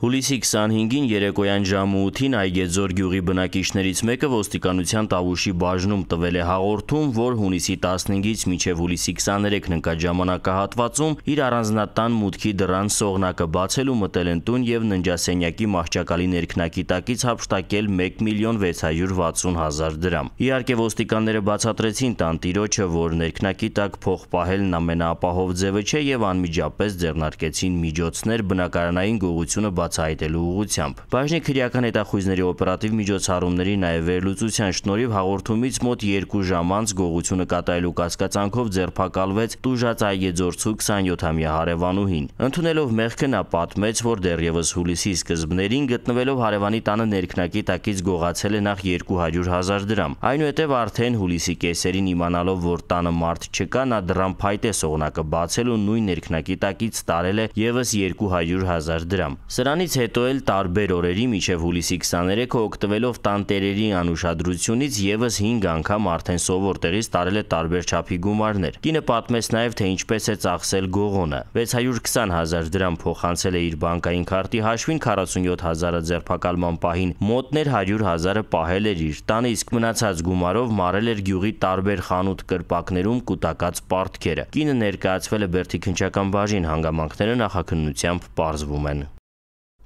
Հուլիսի 25-ին երեկոյան ժամը 8-ին Այգեձոր գյուղի բնակիչներից մեկը ոստիկանության Տավուշի բաժնում տվել է հաղորդում, որ հունիսի 15-ից մինչև հուլիսի 23-ն ընկած ժամանակահատվածում իր առանձնատան մուտքի դռան սողնակը բացել ու մտել են տուն եւ ննջասենյակի մահճակալի ներքնակի տակից հափշտակել 1 միլիոն 660 հազար դրամ։ Իհարկե ոստիկանները բացատրեցին տան տիրոջը, որ ներքնակի տակ փող պահելն ամենաապահով ձևը չէ եւ անմիջապես ձեռնարկեցին միջոցներ բնակարանային գողությունը բաց բացահայտելու ուղությամբ։ Բաժնի քրեական հետախույզների օպերատիվ միջոցառումների նաև վերլուծության շնորհիվ հաղորդումից մոտ 2 ժամ անց գողությունը կատարելու կասկածանքով ձերբակալվեց տուժած այգեձորցու 27-ամյա հարևանուհին։ Ընդունելով մեղքը նա պատմեց, որ դեռևս հուլիսի սկզբներին գտնվելով հարևանի տանը ներքնակի տակից գողացել է նախ 200.000 դրամ։ Այնուհետև արդեն հուլիսի կեսերին իմանալով, որ տանը մարդ չկա, նա դրամ փայտե սողնակը բացել ու նույն ներքնակի տակից տարել է եւս 200.000 դրամ։ Սրան Դրանից հետո էլ տարբեր օրերի մինչև հուլիսի 23-ը օգտվելով տանտերերի անուշադրությունից եւս 5 անգամ արդեն սովոր տեղից տարել է տարբեր չափի գումարներ։ Կինը պատմեց նաեւ թե ինչպես է ծախսել գողոնը։ 620.000 դրամ փոխանցել է իր բանկային քարտի հաշվին 47.000-ը ձերբակալման պահին մոտներ 100.000-ը պահել էր իր տանը, իսկ մնացած գումարով մարել էր գյուղի տարբեր խանութ կրպակներում կուտակած պարտքերը։ Կինը ներկայացվել է Բերդի քնչական բաժին հանգամանքները նախաքննությամբ պարզվում են։